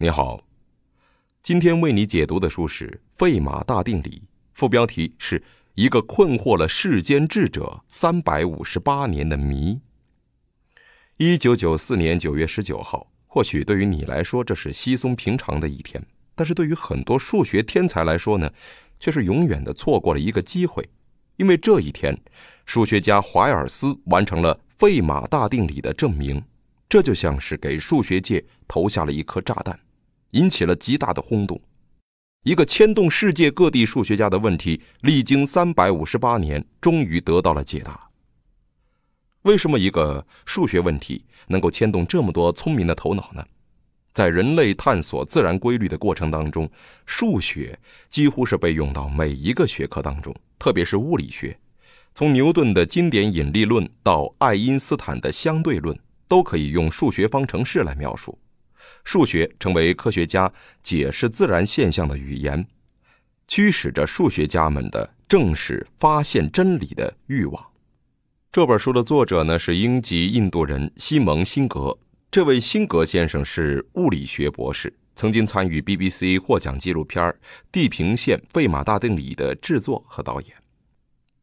你好，今天为你解读的书是《费马大定理》，副标题是一个困惑了世间智者三百五十八年的谜。一九九四年九月十九号，或许对于你来说这是稀松平常的一天，但是对于很多数学天才来说呢，却是永远的错过了一个机会，因为这一天，数学家怀尔斯完成了费马大定理的证明，这就像是给数学界投下了一颗炸弹。引起了极大的轰动。一个牵动世界各地数学家的问题，历经三百五十八年，终于得到了解答。为什么一个数学问题能够牵动这么多聪明的头脑呢？在人类探索自然规律的过程当中，数学几乎是被用到每一个学科当中，特别是物理学。从牛顿的经典引力论到爱因斯坦的相对论，都可以用数学方程式来描述。数学成为科学家解释自然现象的语言，驱使着数学家们的正视发现真理的欲望。这本书的作者呢是英籍印度人西蒙·辛格。这位辛格先生是物理学博士，曾经参与 BBC 获奖纪录片《地平线》费马大定理的制作和导演。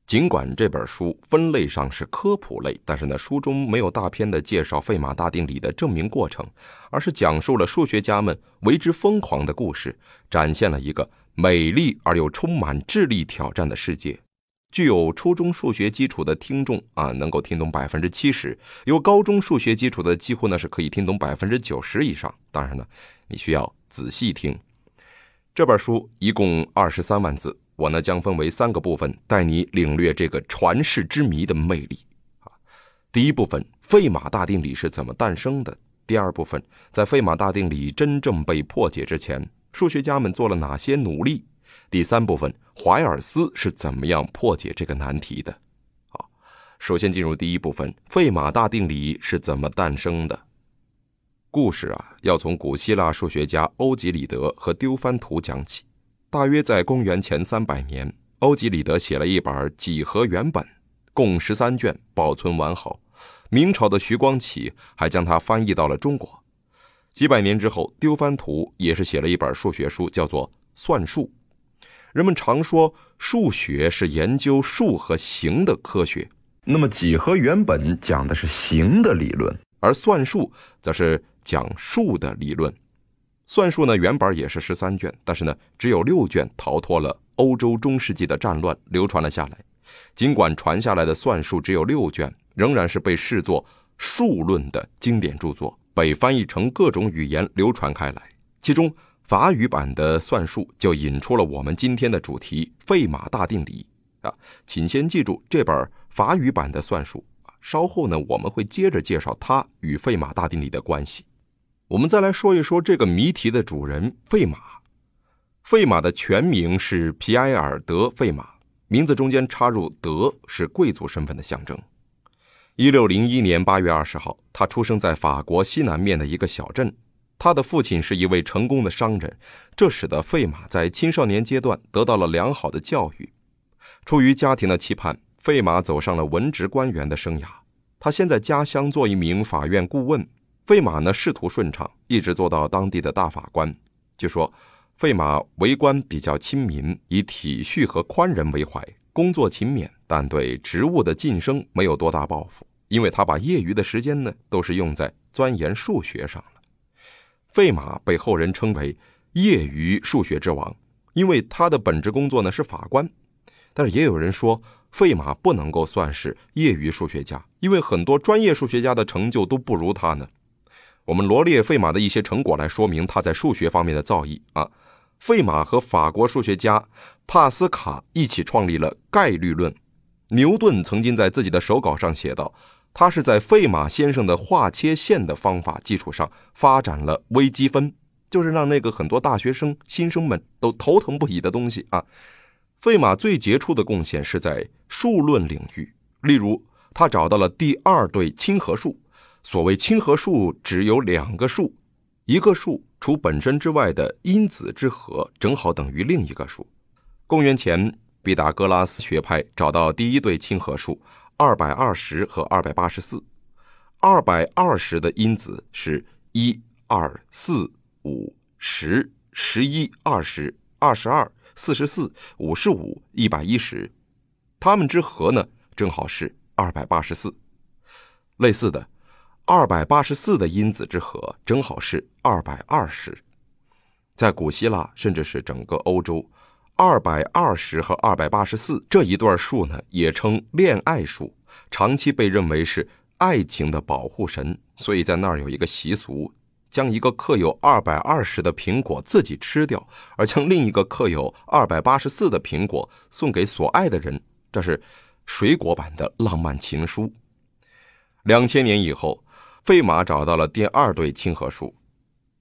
尽管这本书分类上是科普类，但是呢，书中没有大片的介绍费马大定理的证明过程，而是讲述了数学家们为之疯狂的故事，展现了一个美丽而又充满智力挑战的世界。具有初中数学基础的听众啊，能够听懂百分之七十；有高中数学基础的，几乎呢是可以听懂百分之九十以上。当然呢，你需要仔细听。这本书一共二十三万字。我呢将分为三个部分，带你领略这个传世之谜的魅力。啊，第一部分，费马大定理是怎么诞生的？第二部分，在费马大定理真正被破解之前，数学家们做了哪些努力？第三部分，怀尔斯是怎么样破解这个难题的？好，首先进入第一部分，费马大定理是怎么诞生的？故事啊，要从古希腊数学家欧几里德和丢番图讲起。大约在公元前三百年，欧几里德写了一本《几何原本》，共十三卷，保存完好。明朝的徐光启还将它翻译到了中国。几百年之后，丢番图也是写了一本数学书，叫做《算术》。人们常说，数学是研究数和形的科学。那么，《几何原本》讲的是形的理论，而《算术》则是讲数的理论。算术呢，原版也是十三卷，但是呢，只有六卷逃脱了欧洲中世纪的战乱，流传了下来。尽管传下来的算术只有六卷，仍然是被视作数论的经典著作，被翻译成各种语言流传开来。其中法语版的算术就引出了我们今天的主题——费马大定理。啊，请先记住这本法语版的算术。稍后呢，我们会接着介绍它与费马大定理的关系。我们再来说一说这个谜题的主人费马。费马的全名是皮埃尔·德·费马，名字中间插入“德”是贵族身份的象征。一六零一年八月二十号，他出生在法国西南面的一个小镇。他的父亲是一位成功的商人，这使得费马在青少年阶段得到了良好的教育。出于家庭的期盼，费马走上了文职官员的生涯。他先在家乡做一名法院顾问。费马呢仕途顺畅，一直做到当地的大法官。据说，费马为官比较亲民，以体恤和宽仁为怀，工作勤勉，但对职务的晋升没有多大抱负，因为他把业余的时间呢都是用在钻研数学上了。费马被后人称为“业余数学之王”，因为他的本职工作呢是法官，但是也有人说费马不能够算是业余数学家，因为很多专业数学家的成就都不如他呢。我们罗列费马的一些成果来说明他在数学方面的造诣啊。费马和法国数学家帕斯卡一起创立了概率论。牛顿曾经在自己的手稿上写道：“他是在费马先生的画切线的方法基础上发展了微积分，就是让那个很多大学生、新生们都头疼不已的东西啊。”费马最杰出的贡献是在数论领域，例如他找到了第二对亲和数。所谓亲和数，只有两个数，一个数除本身之外的因子之和正好等于另一个数。公元前，毕达哥拉斯学派找到第一对亲和数：二百二十和二百八十四。二百二十的因子是一、二、四、五、十、十一、二十、二十二、四十四、五十五、一百一十，它们之和呢，正好是二百八十四。类似的。二百八十四的因子之和正好是二百二十，在古希腊甚至是整个欧洲，二百二十和二百八十四这一段数呢，也称恋爱数，长期被认为是爱情的保护神。所以在那儿有一个习俗，将一个刻有二百二十的苹果自己吃掉，而将另一个刻有二百八十四的苹果送给所爱的人，这是水果版的浪漫情书。两千年以后。费马找到了第二对亲和数，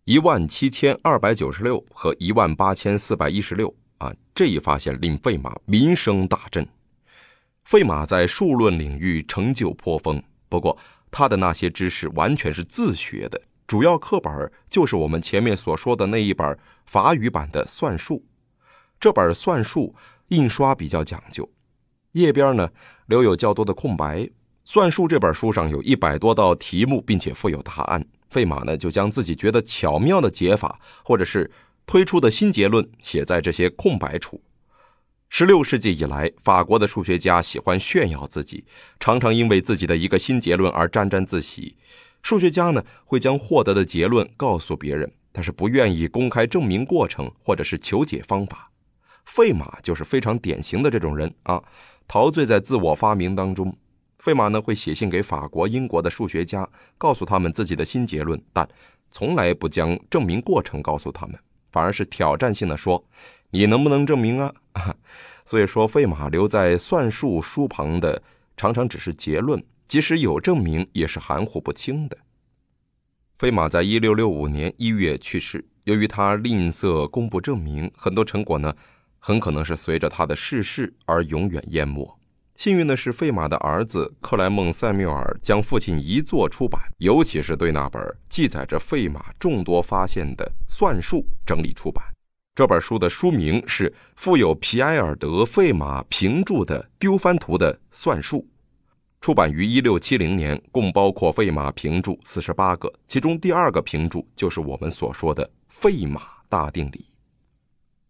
一万七千二百九十六和一万八千四百一十六。啊，这一发现令费马名声大振。费马在数论领域成就颇丰，不过他的那些知识完全是自学的，主要课本儿就是我们前面所说的那一本法语版的《算术》。这本《算术》印刷比较讲究，页边呢留有较多的空白。《算术》这本书上有一百多道题目，并且附有答案。费马呢，就将自己觉得巧妙的解法，或者是推出的新结论，写在这些空白处。十六世纪以来，法国的数学家喜欢炫耀自己，常常因为自己的一个新结论而沾沾自喜。数学家呢，会将获得的结论告诉别人，但是不愿意公开证明过程或者是求解方法。费马就是非常典型的这种人啊，陶醉在自我发明当中。费马呢会写信给法国、英国的数学家，告诉他们自己的新结论，但从来不将证明过程告诉他们，反而是挑战性的说：“你能不能证明啊？” 所以说，费马留在算术书旁的常常只是结论，即使有证明，也是含糊不清的。费马在一六六五年一月去世，由于他吝啬公布证明，很多成果呢很可能是随着他的逝世而永远淹没。幸运的是，费马的儿子克莱蒙塞缪尔将父亲遗作出版，尤其是对那本记载着费马众多发现的《算术》整理出版。这本书的书名是《富有皮埃尔·德·费马评注的丢番图的算术》，出版于1670年，共包括费马评注48个，其中第二个评注就是我们所说的费马大定理。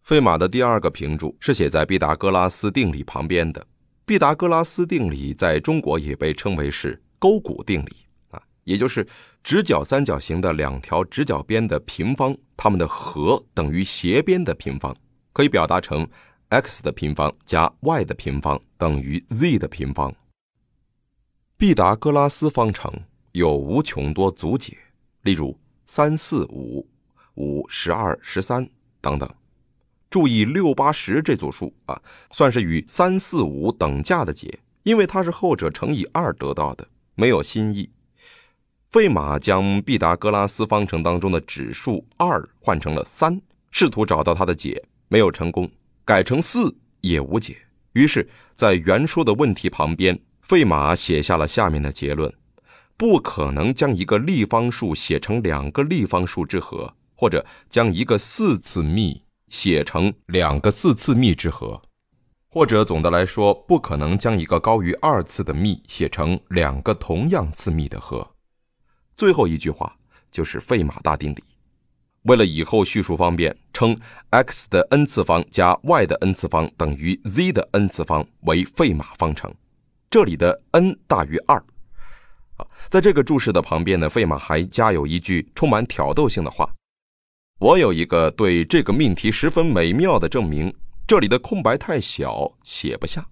费马的第二个评注是写在毕达哥拉斯定理旁边的。毕达哥拉斯定理在中国也被称为是勾股定理啊，也就是直角三角形的两条直角边的平方，它们的和等于斜边的平方，可以表达成 x 的平方加 y 的平方等于 z 的平方。毕达哥拉斯方程有无穷多组解，例如三四五、五十二十三等等。注意六八十这组数啊，算是与三四五等价的解，因为它是后者乘以二得到的，没有新意。费马将毕达哥拉斯方程当中的指数二换成了三，试图找到它的解，没有成功。改成四也无解，于是，在原说的问题旁边，费马写下了下面的结论：不可能将一个立方数写成两个立方数之和，或者将一个四次幂。写成两个四次幂之和，或者总的来说，不可能将一个高于二次的幂写成两个同样次幂的和。最后一句话就是费马大定理。为了以后叙述方便，称 x 的 n 次方加 y 的 n 次方等于 z 的 n 次方为费马方程，这里的 n 大于二。啊，在这个注释的旁边呢，费马还加有一句充满挑逗性的话。我有一个对这个命题十分美妙的证明，这里的空白太小，写不下。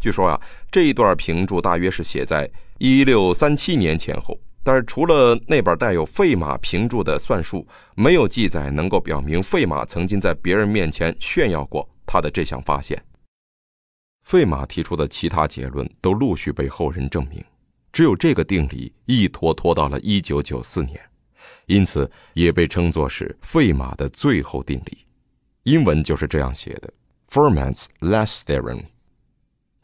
据说啊，这一段评注大约是写在一六三七年前后，但是除了那本带有费马评注的《算术》，没有记载能够表明费马曾经在别人面前炫耀过他的这项发现。费马提出的其他结论都陆续被后人证明，只有这个定理一拖拖到了一九九四年。因此也被称作是费马的最后定理，英文就是这样写的：Fermat's Last Theorem。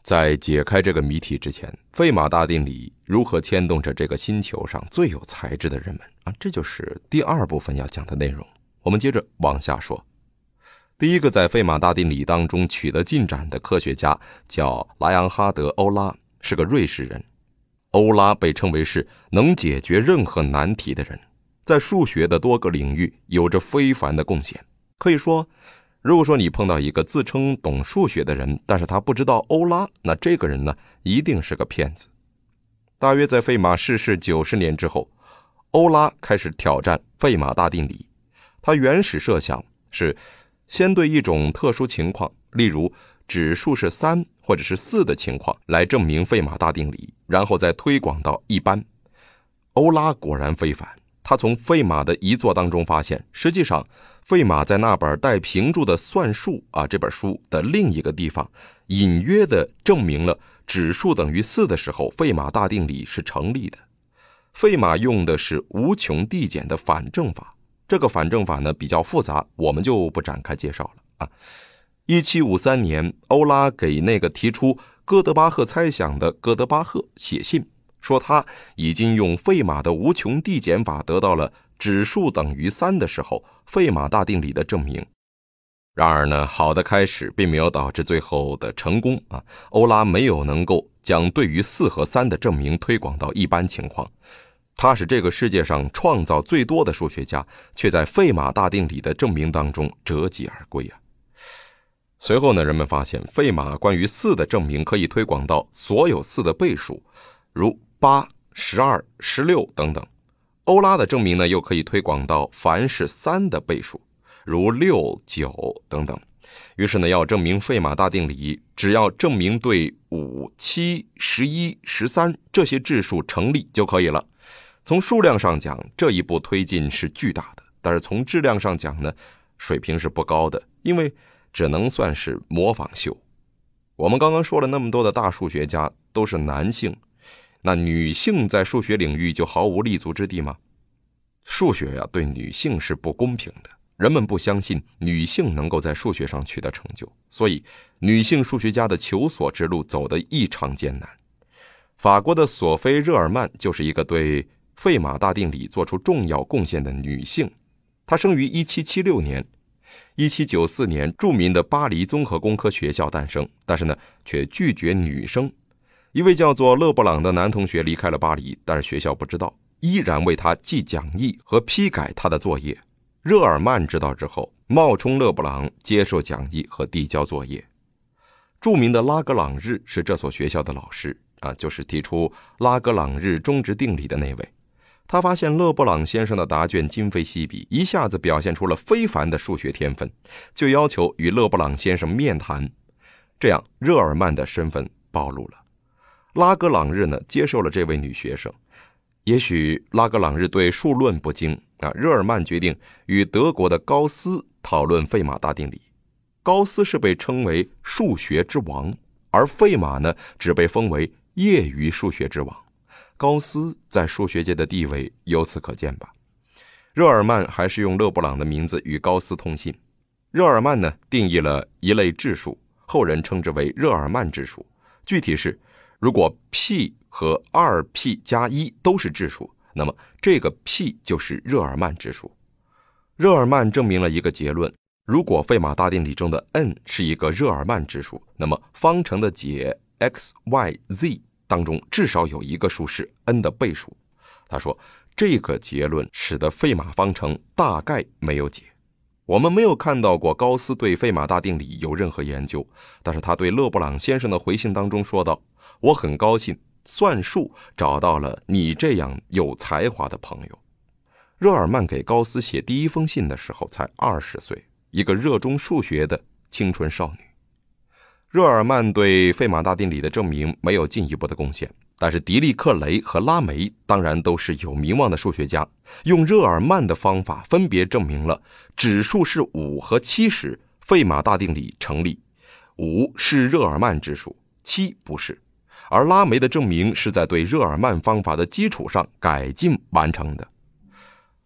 在解开这个谜题之前，费马大定理如何牵动着这个星球上最有才智的人们啊？这就是第二部分要讲的内容。我们接着往下说。第一个在费马大定理当中取得进展的科学家叫莱昂哈德·欧拉，是个瑞士人。欧拉被称为是能解决任何难题的人。在数学的多个领域有着非凡的贡献，可以说，如果说你碰到一个自称懂数学的人，但是他不知道欧拉，那这个人呢，一定是个骗子。大约在费马逝世九十年之后，欧拉开始挑战费马大定理。他原始设想是，先对一种特殊情况，例如指数是三或者是四的情况，来证明费马大定理，然后再推广到一般。欧拉果然非凡。他从费马的遗作当中发现，实际上费马在那本带评注的《算术》啊这本书的另一个地方，隐约的证明了指数等于四的时候，费马大定理是成立的。费马用的是无穷递减的反证法，这个反证法呢比较复杂，我们就不展开介绍了啊。一七五三年，欧拉给那个提出哥德巴赫猜想的哥德巴赫写信。说他已经用费马的无穷递减法得到了指数等于三的时候费马大定理的证明。然而呢，好的开始并没有导致最后的成功啊！欧拉没有能够将对于四和三的证明推广到一般情况。他是这个世界上创造最多的数学家，却在费马大定理的证明当中折戟而归啊！随后呢，人们发现费马关于四的证明可以推广到所有四的倍数，如。八、十二、十六等等，欧拉的证明呢，又可以推广到凡是三的倍数，如六、九等等。于是呢，要证明费马大定理，只要证明对五、七、十一、十三这些质数成立就可以了。从数量上讲，这一步推进是巨大的，但是从质量上讲呢，水平是不高的，因为只能算是模仿秀。我们刚刚说了那么多的大数学家都是男性。那女性在数学领域就毫无立足之地吗？数学呀，对女性是不公平的。人们不相信女性能够在数学上取得成就，所以女性数学家的求索之路走得异常艰难。法国的索菲·热尔曼就是一个对费马大定理做出重要贡献的女性。她生于1776年，1794年著名的巴黎综合工科学校诞生，但是呢，却拒绝女生。一位叫做勒布朗的男同学离开了巴黎，但是学校不知道，依然为他寄讲义和批改他的作业。热尔曼知道之后，冒充勒布朗接受讲义和递交作业。著名的拉格朗日是这所学校的老师啊，就是提出拉格朗日中值定理的那位。他发现勒布朗先生的答卷今非昔比，一下子表现出了非凡的数学天分，就要求与勒布朗先生面谈。这样，热尔曼的身份暴露了。拉格朗日呢接受了这位女学生，也许拉格朗日对数论不精啊。热尔曼决定与德国的高斯讨论费马大定理。高斯是被称为数学之王，而费马呢只被封为业余数学之王。高斯在数学界的地位由此可见吧。热尔曼还是用勒布朗的名字与高斯通信。热尔曼呢定义了一类质数，后人称之为热尔曼质数。具体是。如果 p 和 2p 加一都是质数，那么这个 p 就是热尔曼质数。热尔曼证明了一个结论：如果费马大定理中的 n 是一个热尔曼质数，那么方程的解 xyz 当中至少有一个数是 n 的倍数。他说，这个结论使得费马方程大概没有解。我们没有看到过高斯对费马大定理有任何研究，但是他对勒布朗先生的回信当中说道：“我很高兴，算术找到了你这样有才华的朋友。”热尔曼给高斯写第一封信的时候才二十岁，一个热衷数学的青春少女。热尔曼对费马大定理的证明没有进一步的贡献。但是，狄利克雷和拉梅当然都是有名望的数学家，用热尔曼的方法分别证明了指数是五和七时费马大定理成立。五是热尔曼指数，七不是。而拉梅的证明是在对热尔曼方法的基础上改进完成的。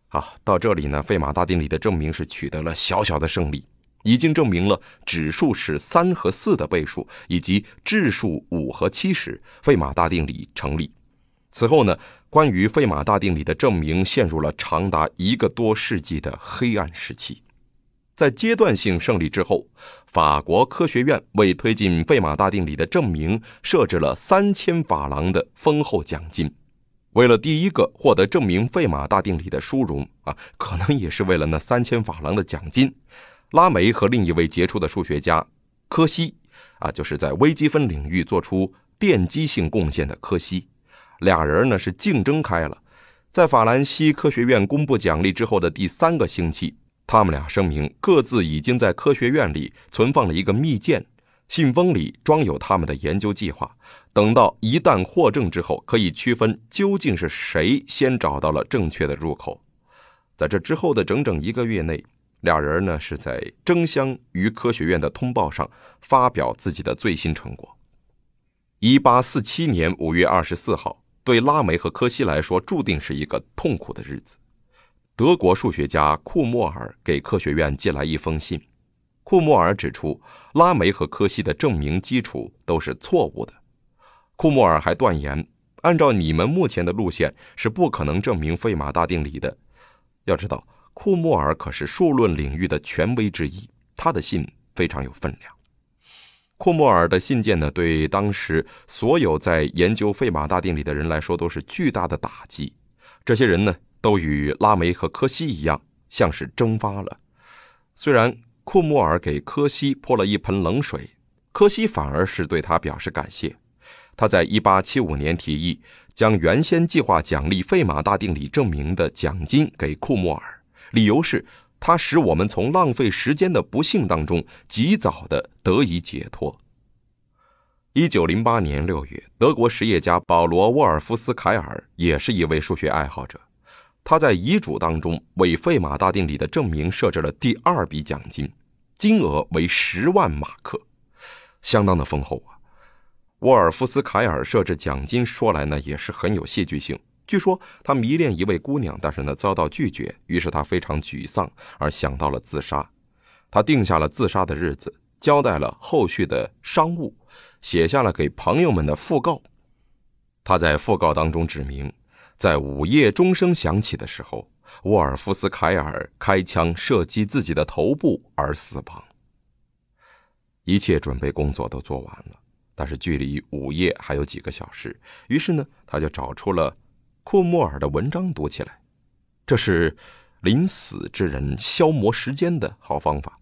好，到这里呢，费马大定理的证明是取得了小小的胜利。已经证明了指数是三和四的倍数，以及质数五和七时，费马大定理成立。此后呢，关于费马大定理的证明陷入了长达一个多世纪的黑暗时期。在阶段性胜利之后，法国科学院为推进费马大定理的证明设置了三千法郎的丰厚奖金。为了第一个获得证明费马大定理的殊荣啊，可能也是为了那三千法郎的奖金。拉梅和另一位杰出的数学家柯西，啊，就是在微积分领域做出奠基性贡献的柯西，俩人呢是竞争开了。在法兰西科学院公布奖励之后的第三个星期，他们俩声明各自已经在科学院里存放了一个密件，信封里装有他们的研究计划。等到一旦获证之后，可以区分究竟是谁先找到了正确的入口。在这之后的整整一个月内。俩人呢是在争相于科学院的通报上发表自己的最新成果。一八四七年五月二十四号，对拉梅和科西来说，注定是一个痛苦的日子。德国数学家库莫尔给科学院寄来一封信，库莫尔指出，拉梅和科西的证明基础都是错误的。库莫尔还断言，按照你们目前的路线，是不可能证明费马大定理的。要知道。库莫尔可是数论领域的权威之一，他的信非常有分量。库莫尔的信件呢，对当时所有在研究费马大定理的人来说都是巨大的打击。这些人呢，都与拉梅和柯西一样，像是蒸发了。虽然库莫尔给柯西泼了一盆冷水，柯西反而是对他表示感谢。他在一八七五年提议将原先计划奖励费马大定理证明的奖金给库莫尔。理由是，它使我们从浪费时间的不幸当中及早的得以解脱。一九零八年六月，德国实业家保罗·沃尔夫斯凯尔也是一位数学爱好者，他在遗嘱当中为费马大定理的证明设置了第二笔奖金，金额为十万马克，相当的丰厚啊。沃尔夫斯凯尔设置奖金，说来呢，也是很有戏剧性。据说他迷恋一位姑娘，但是呢遭到拒绝，于是他非常沮丧，而想到了自杀。他定下了自杀的日子，交代了后续的商务，写下了给朋友们的讣告。他在讣告当中指明，在午夜钟声响起的时候，沃尔夫斯凯尔开枪射击自己的头部而死亡。一切准备工作都做完了，但是距离午夜还有几个小时，于是呢他就找出了。库莫尔的文章读起来，这是临死之人消磨时间的好方法。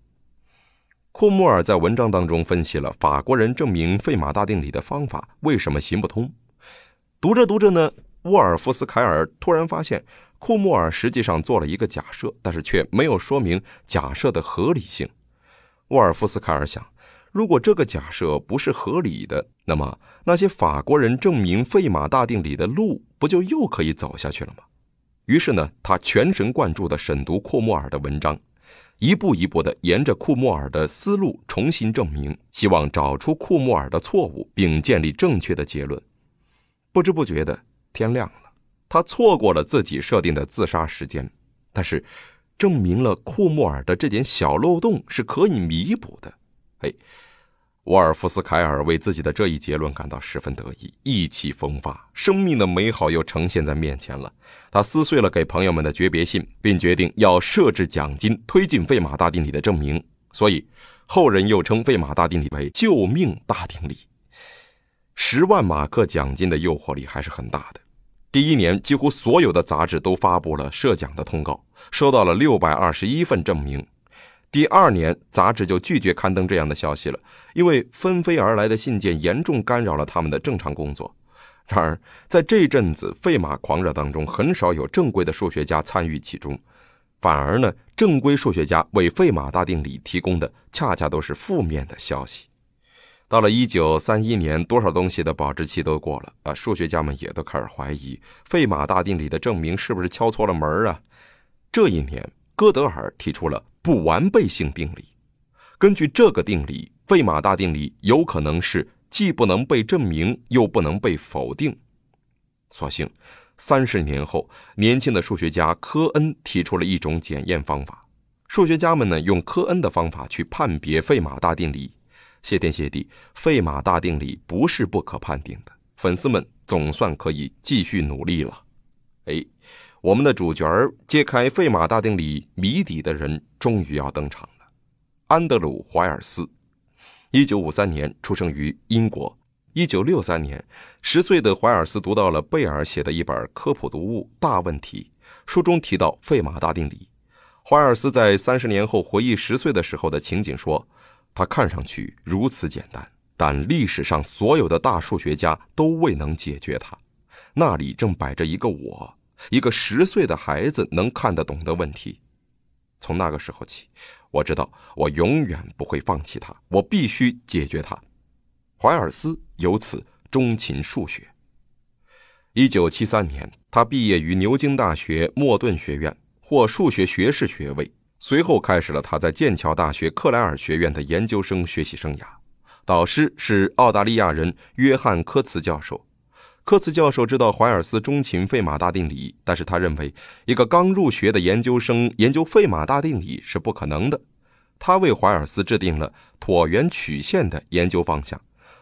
库莫尔在文章当中分析了法国人证明费马大定理的方法为什么行不通。读着读着呢，沃尔夫斯凯尔突然发现，库莫尔实际上做了一个假设，但是却没有说明假设的合理性。沃尔夫斯凯尔想，如果这个假设不是合理的，那么那些法国人证明费马大定理的路……不就又可以走下去了吗？于是呢，他全神贯注地审读库莫尔的文章，一步一步地沿着库莫尔的思路重新证明，希望找出库莫尔的错误，并建立正确的结论。不知不觉的天亮了，他错过了自己设定的自杀时间，但是证明了库莫尔的这点小漏洞是可以弥补的。哎。沃尔夫斯凯尔为自己的这一结论感到十分得意，意气风发，生命的美好又呈现在面前了。他撕碎了给朋友们的诀别信，并决定要设置奖金推进费马大定理的证明，所以后人又称费马大定理为“救命大定理”。十万马克奖金的诱惑力还是很大的。第一年，几乎所有的杂志都发布了设奖的通告，收到了六百二十一份证明。第二年，杂志就拒绝刊登这样的消息了，因为纷飞而来的信件严重干扰了他们的正常工作。然而，在这阵子费马狂热当中，很少有正规的数学家参与其中，反而呢，正规数学家为费马大定理提供的恰恰都是负面的消息。到了一九三一年，多少东西的保质期都过了啊，数学家们也都开始怀疑费马大定理的证明是不是敲错了门啊。这一年，哥德尔提出了。不完备性定理，根据这个定理，费马大定理有可能是既不能被证明又不能被否定。所幸，三十年后，年轻的数学家科恩提出了一种检验方法。数学家们呢，用科恩的方法去判别费马大定理。谢天谢地，费马大定理不是不可判定的，粉丝们总算可以继续努力了。哎。我们的主角揭开费马大定理谜底的人终于要登场了，安德鲁·怀尔斯，一九五三年出生于英国。一九六三年，十岁的怀尔斯读到了贝尔写的一本科普读物《大问题》，书中提到费马大定理。怀尔斯在三十年后回忆十岁的时候的情景说：“它看上去如此简单，但历史上所有的大数学家都未能解决它。那里正摆着一个我。”一个十岁的孩子能看得懂的问题。从那个时候起，我知道我永远不会放弃它，我必须解决它。怀尔斯由此钟情数学。1973年，他毕业于牛津大学莫顿学院，获数学学士学位，随后开始了他在剑桥大学克莱尔学院的研究生学习生涯，导师是澳大利亚人约翰科茨教授。科茨教授知道怀尔斯钟情费马大定理，但是他认为一个刚入学的研究生研究费马大定理是不可能的。他为怀尔斯制定了椭圆曲线的研究方向。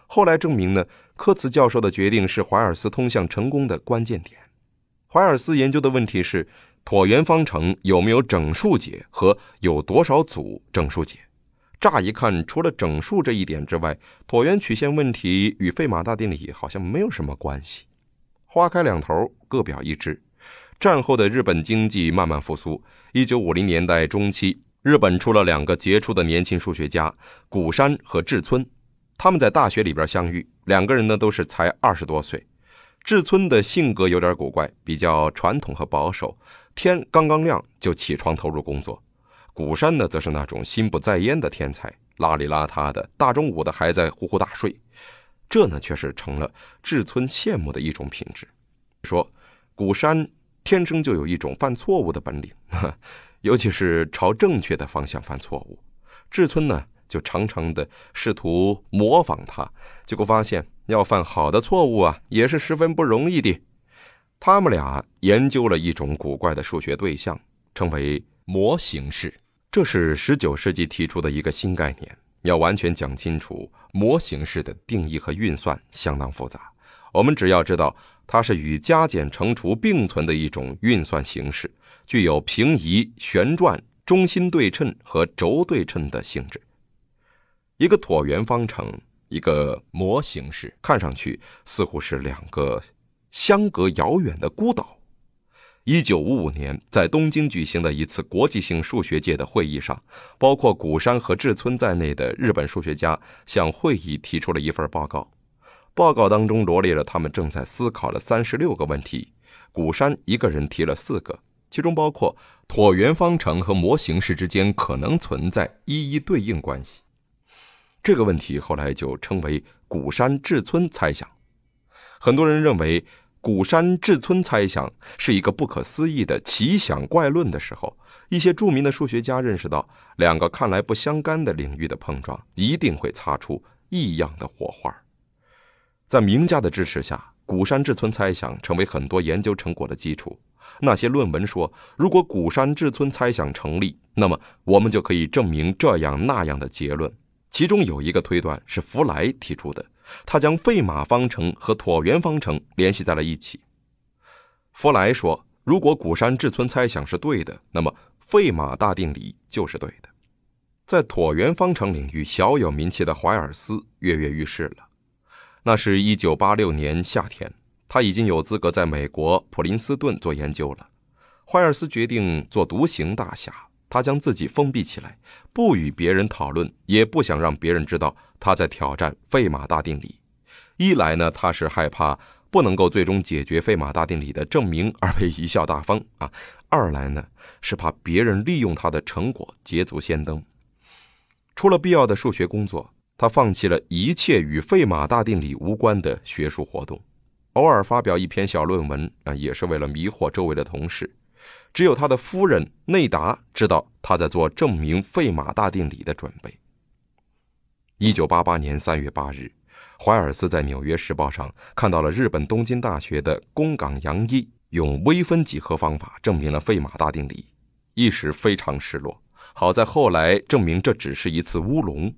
后来证明呢，科茨教授的决定是怀尔斯通向成功的关键点。怀尔斯研究的问题是椭圆方程有没有整数解和有多少组整数解。乍一看，除了整数这一点之外，椭圆曲线问题与费马大定理好像没有什么关系。花开两头，各表一枝。战后的日本经济慢慢复苏。一九五零年代中期，日本出了两个杰出的年轻数学家——谷山和志村。他们在大学里边相遇，两个人呢都是才二十多岁。志村的性格有点古怪，比较传统和保守。天刚刚亮就起床投入工作。古山呢，则是那种心不在焉的天才，邋里邋遢的，大中午的还在呼呼大睡。这呢，却是成了志村羡慕的一种品质。说古山天生就有一种犯错误的本领，尤其是朝正确的方向犯错误。志村呢，就常常的试图模仿他，结果发现要犯好的错误啊，也是十分不容易的。他们俩研究了一种古怪的数学对象，称为模型式。这是十九世纪提出的一个新概念。要完全讲清楚模型式的定义和运算相当复杂。我们只要知道它是与加减乘除并存的一种运算形式，具有平移、旋转、中心对称和轴对称的性质。一个椭圆方程，一个模型式，看上去似乎是两个相隔遥远的孤岛。一九五五年，在东京举行的一次国际性数学界的会议上，包括谷山和志村在内的日本数学家向会议提出了一份报告。报告当中罗列了他们正在思考的三十六个问题，谷山一个人提了四个，其中包括椭圆方程和模型式之间可能存在一一对应关系。这个问题后来就称为谷山志村猜想。很多人认为。古山志村猜想是一个不可思议的奇想怪论的时候，一些著名的数学家认识到两个看来不相干的领域的碰撞一定会擦出异样的火花。在名家的支持下，古山志村猜想成为很多研究成果的基础。那些论文说，如果古山志村猜想成立，那么我们就可以证明这样那样的结论。其中有一个推断是弗莱提出的。他将费马方程和椭圆方程联系在了一起。弗莱说：“如果谷山至村猜想是对的，那么费马大定理就是对的。”在椭圆方程领域小有名气的怀尔斯跃跃欲试了。那是一九八六年夏天，他已经有资格在美国普林斯顿做研究了。怀尔斯决定做独行大侠。他将自己封闭起来，不与别人讨论，也不想让别人知道他在挑战费马大定理。一来呢，他是害怕不能够最终解决费马大定理的证明而被贻笑大方啊；二来呢，是怕别人利用他的成果捷足先登。除了必要的数学工作，他放弃了一切与费马大定理无关的学术活动，偶尔发表一篇小论文啊，也是为了迷惑周围的同事。只有他的夫人内达知道他在做证明费马大定理的准备。一九八八年三月八日，怀尔斯在《纽约时报》上看到了日本东京大学的宫冈洋一用微分几何方法证明了费马大定理，一时非常失落。好在后来证明这只是一次乌龙，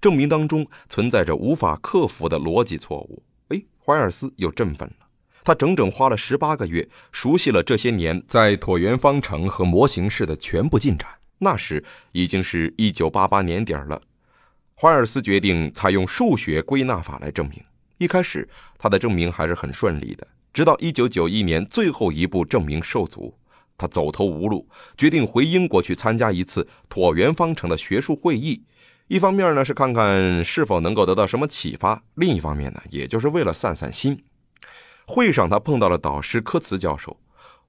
证明当中存在着无法克服的逻辑错误。哎，怀尔斯又振奋了。他整整花了十八个月，熟悉了这些年在椭圆方程和模型式的全部进展。那时已经是一九八八年底了。怀尔斯决定采用数学归纳法来证明。一开始，他的证明还是很顺利的。直到一九九一年，最后一步证明受阻，他走投无路，决定回英国去参加一次椭圆方程的学术会议。一方面呢是看看是否能够得到什么启发，另一方面呢也就是为了散散心。会上，他碰到了导师科茨教授，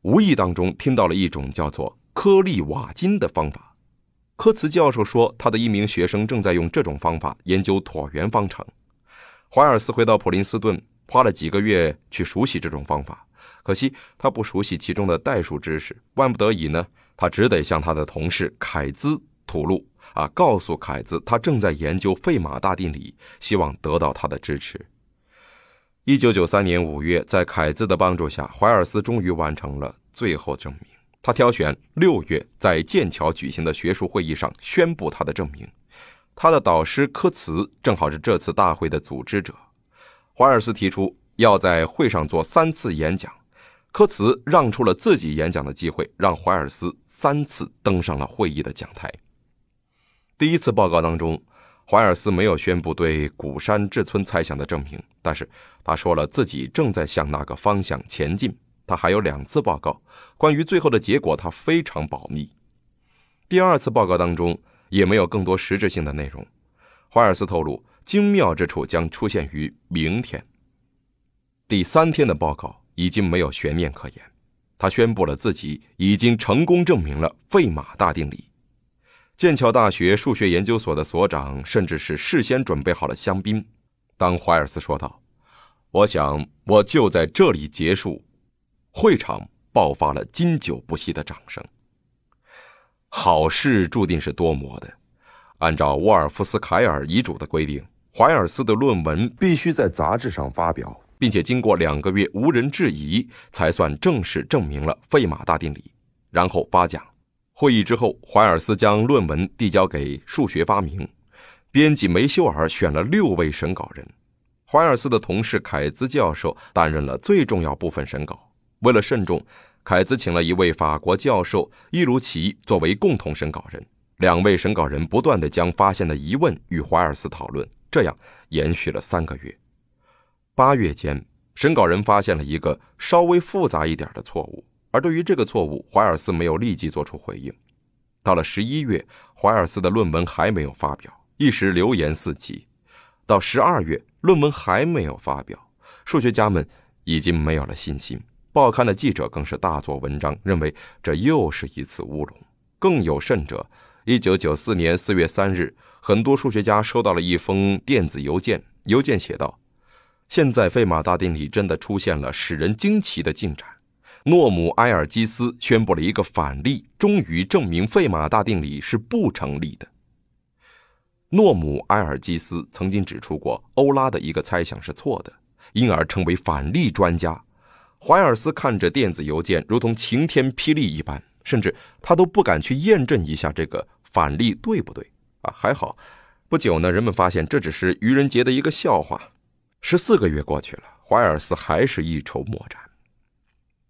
无意当中听到了一种叫做科利瓦金的方法。科茨教授说，他的一名学生正在用这种方法研究椭圆方程。怀尔斯回到普林斯顿，花了几个月去熟悉这种方法。可惜他不熟悉其中的代数知识，万不得已呢，他只得向他的同事凯兹吐露，啊，告诉凯兹他正在研究费马大定理，希望得到他的支持。一九九三年五月，在凯兹的帮助下，怀尔斯终于完成了最后证明。他挑选六月在剑桥举行的学术会议上宣布他的证明。他的导师科茨正好是这次大会的组织者。怀尔斯提出要在会上做三次演讲，科茨让出了自己演讲的机会，让怀尔斯三次登上了会议的讲台。第一次报告当中。怀尔斯没有宣布对古山志村猜想的证明，但是他说了自己正在向那个方向前进。他还有两次报告，关于最后的结果他非常保密。第二次报告当中也没有更多实质性的内容。怀尔斯透露，精妙之处将出现于明天。第三天的报告已经没有悬念可言，他宣布了自己已经成功证明了费马大定理。剑桥大学数学研究所的所长，甚至是事先准备好了香槟。当怀尔斯说道：“我想我就在这里结束。”会场爆发了经久不息的掌声。好事注定是多磨的。按照沃尔夫斯凯尔遗嘱的规定，怀尔斯的论文必须在杂志上发表，并且经过两个月无人质疑，才算正式证明了费马大定理。然后发奖。会议之后，怀尔斯将论文递交给《数学发明》编辑梅修尔，选了六位审稿人。怀尔斯的同事凯兹教授担任了最重要部分审稿。为了慎重，凯兹请了一位法国教授伊鲁奇作为共同审稿人。两位审稿人不断地将发现的疑问与怀尔斯讨论，这样延续了三个月。八月间，审稿人发现了一个稍微复杂一点的错误。而对于这个错误，怀尔斯没有立即做出回应。到了十一月，怀尔斯的论文还没有发表，一时流言四起。到十二月，论文还没有发表，数学家们已经没有了信心。报刊的记者更是大做文章，认为这又是一次乌龙。更有甚者，一九九四年四月三日，很多数学家收到了一封电子邮件，邮件写道：“现在费马大定理真的出现了使人惊奇的进展。”诺姆·埃尔基斯宣布了一个反例，终于证明费马大定理是不成立的。诺姆·埃尔基斯曾经指出过欧拉的一个猜想是错的，因而成为反例专家。怀尔斯看着电子邮件，如同晴天霹雳一般，甚至他都不敢去验证一下这个反例对不对啊！还好，不久呢，人们发现这只是愚人节的一个笑话。十四个月过去了，怀尔斯还是一筹莫展。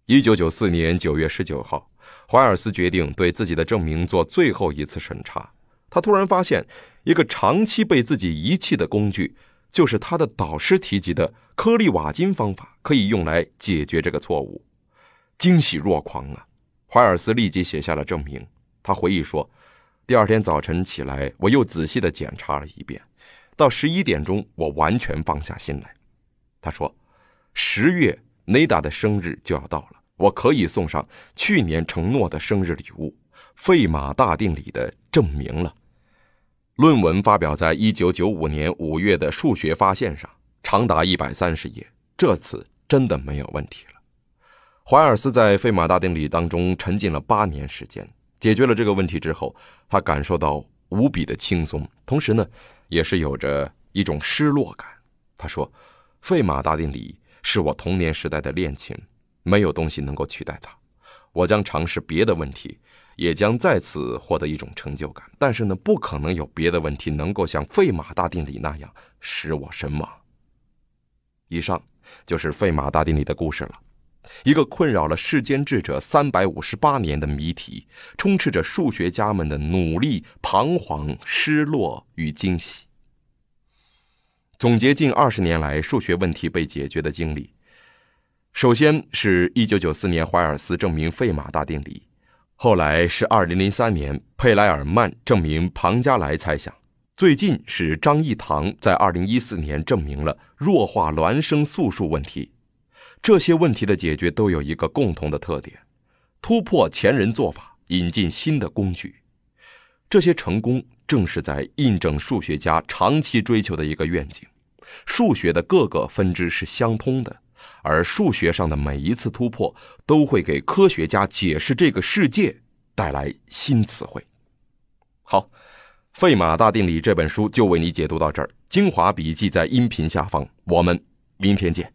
一九九四年九月十九号，怀尔斯决定对自己的证明做最后一次审查。他突然发现，一个长期被自己遗弃的工具，就是他的导师提及的科利瓦金方法，可以用来解决这个错误。惊喜若狂啊！怀尔斯立即写下了证明。他回忆说：“第二天早晨起来，我又仔细的检查了一遍。到十一点钟，我完全放下心来。”他说：“十月 Nada 的生日就要到了。”我可以送上去年承诺的生日礼物——费马大定理的证明了。论文发表在1995年5月的《数学发现》上，长达130页。这次真的没有问题了。怀尔斯在费马大定理当中沉浸了八年时间，解决了这个问题之后，他感受到无比的轻松，同时呢，也是有着一种失落感。他说：“费马大定理是我童年时代的恋情。”没有东西能够取代它，我将尝试别的问题，也将再次获得一种成就感。但是呢，不可能有别的问题能够像费马大定理那样使我神往。以上就是费马大定理的故事了，一个困扰了世间智者三百五十八年的谜题，充斥着数学家们的努力、彷徨、失落与惊喜。总结近二十年来数学问题被解决的经历。首先是一九九四年怀尔斯证明费马大定理，后来是二零零三年佩莱尔曼证明庞加莱猜想，最近是张益唐在二零一四年证明了弱化孪生素数问题。这些问题的解决都有一个共同的特点：突破前人做法，引进新的工具。这些成功正是在印证数学家长期追求的一个愿景：数学的各个分支是相通的。而数学上的每一次突破，都会给科学家解释这个世界带来新词汇。好，费马大定理这本书就为你解读到这儿，精华笔记在音频下方，我们明天见。